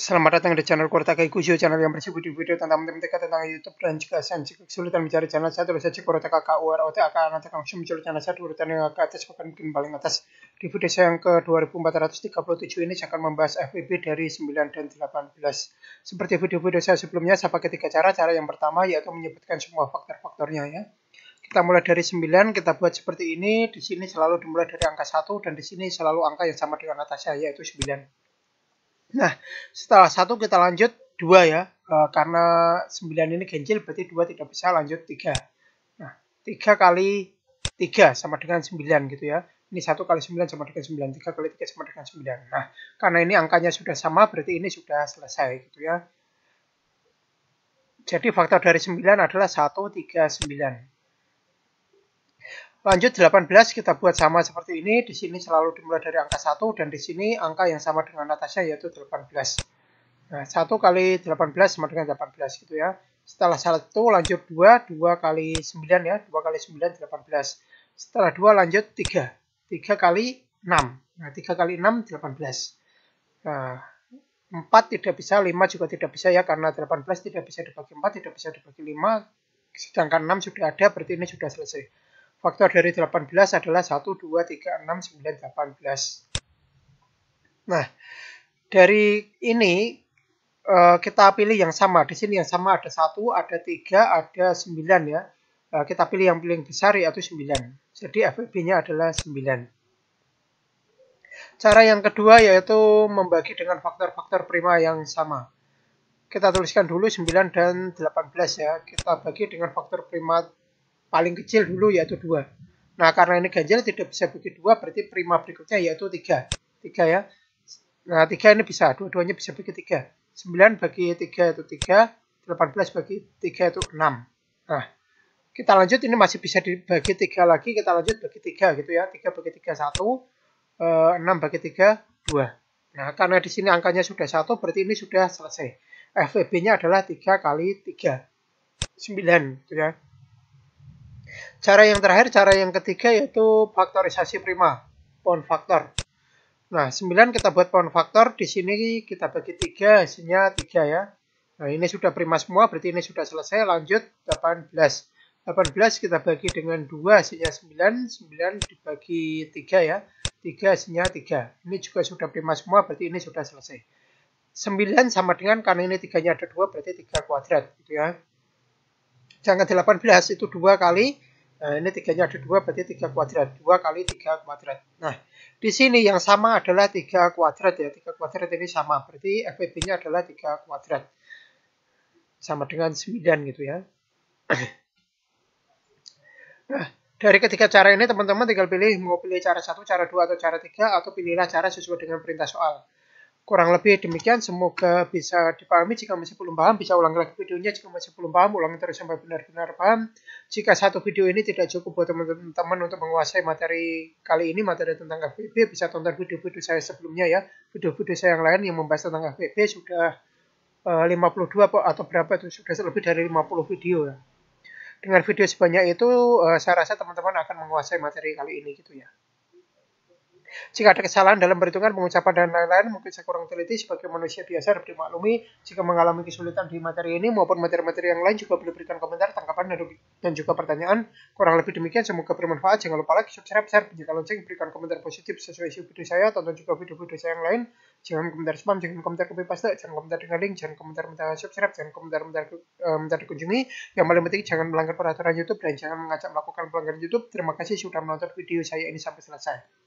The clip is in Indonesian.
Selamat datang di channel Kurta Kujo, channel yang berisi video-video tentang matematika tentang YouTube dan juga saya kesulitan mencari channel saya terus saja Kurta KKUR OTA akan nanti langsung mencari channel saya urutan yang ke atas bahkan mungkin paling atas. Di video saya yang ke 2437 ini saya akan membahas FEB dari 9 dan 18. Seperti video-video saya sebelumnya, saya pakai tiga cara. Cara yang pertama yaitu menyebutkan semua faktor-faktornya ya. Kita mulai dari 9, kita buat seperti ini. Di sini selalu dimulai dari angka 1 dan di sini selalu angka yang sama dengan atasnya yaitu 9. Nah, setelah satu kita lanjut dua ya. E, karena sembilan ini ganjil berarti dua tidak bisa lanjut tiga. Nah, tiga kali tiga sama dengan sembilan gitu ya. Ini satu kali sembilan sama dengan sembilan, tiga kali tiga sama dengan sembilan. Nah, karena ini angkanya sudah sama berarti ini sudah selesai gitu ya. Jadi faktor dari 9 adalah 1, 3, 9. Lanjut 18 kita buat sama seperti ini. Di sini selalu dimulai dari angka 1 dan di sini angka yang sama dengan atasnya yaitu 18. Nah, 1 kali 18 sama dengan 18 gitu ya. Setelah 1 lanjut 2, 2 kali 9 ya. 2 kali 9 18. Setelah 2 lanjut 3. 3 kali 6. Nah, 3 kali 6 18. Nah, 4 tidak bisa, 5 juga tidak bisa ya karena 18 tidak bisa dibagi 4, tidak bisa dibagi 5. Sedangkan 6 sudah ada, berarti ini sudah selesai. Faktor dari 18 adalah 1, 2, 3, 6, 9, 18. Nah, dari ini eh, kita pilih yang sama. Di sini yang sama ada 1, ada 3, ada 9 ya. Eh, kita pilih yang paling besar yaitu 9. Jadi ffb nya adalah 9. Cara yang kedua yaitu membagi dengan faktor-faktor prima yang sama. Kita tuliskan dulu 9 dan 18 ya. Kita bagi dengan faktor prima paling kecil dulu yaitu 2. Nah karena ini ganjil tidak bisa bikin 2, berarti prima berikutnya yaitu 3. 3 ya. Nah 3 ini bisa, dua-duanya bisa bikin 3. 9 bagi 3 itu 3, 18 bagi 3 itu 6. Nah, kita lanjut ini masih bisa dibagi 3 lagi, kita lanjut bagi 3 gitu ya. 3 bagi 3 1, 6 bagi 3 2. Nah, karena di sini angkanya sudah 1, berarti ini sudah selesai. FVB-nya adalah 3 kali 3. 9 gitu ya. Cara yang terakhir, cara yang ketiga yaitu faktorisasi prima, pound faktor. Nah, 9 kita buat pound faktor, di sini kita bagi 3, hasilnya 3 ya. Nah, ini sudah prima semua, berarti ini sudah selesai, lanjut 18. 18 kita bagi dengan 2, hasilnya 9, 9 dibagi 3 ya. 3 hasilnya 3. Ini juga sudah prima semua, berarti ini sudah selesai. 9 sama dengan, karena ini 3-nya ada 2, berarti 3 kuadrat gitu ya. Jangan 18, itu 2 kali Nah, ini tiganya ada dua, berarti tiga kuadrat. dua kali tiga kuadrat. Nah, di sini yang sama adalah tiga kuadrat ya. Tiga kuadrat ini sama, berarti FPB-nya adalah tiga kuadrat. Sama dengan 9 gitu ya. Nah, dari ketiga cara ini teman-teman tinggal pilih mau pilih cara satu, cara dua, atau cara tiga, atau pilihlah cara sesuai dengan perintah soal. Kurang lebih demikian, semoga bisa dipahami. Jika masih belum paham, bisa ulang lagi videonya. Jika masih belum paham, ulangi terus sampai benar-benar paham. Jika satu video ini tidak cukup buat teman-teman untuk menguasai materi kali ini, materi tentang FPB, bisa tonton video-video saya sebelumnya ya. Video-video saya yang lain yang membahas tentang FPB sudah 52 eh, atau berapa itu, sudah lebih dari 50 video ya. Dengan video sebanyak itu, eh, saya rasa teman-teman akan menguasai materi kali ini gitu ya. Jika ada kesalahan dalam perhitungan, pengucapan, dan lain-lain, mungkin saya kurang teliti sebagai manusia biasa dapat dimaklumi. Jika mengalami kesulitan di materi ini maupun materi-materi yang lain juga boleh berikan komentar, tangkapan dan juga pertanyaan. Kurang lebih demikian, semoga bermanfaat. Jangan lupa like, subscribe, share, jika lonceng, berikan komentar positif sesuai isi video saya, tonton juga video-video saya yang lain. Jangan komentar spam, jangan komentar copy paste, jangan komentar dengan link, jangan komentar minta subscribe, jangan komentar minta, uh, minta dikunjungi. Yang paling penting jangan melanggar peraturan YouTube dan jangan mengajak melakukan pelanggaran YouTube. Terima kasih sudah menonton video saya ini sampai selesai.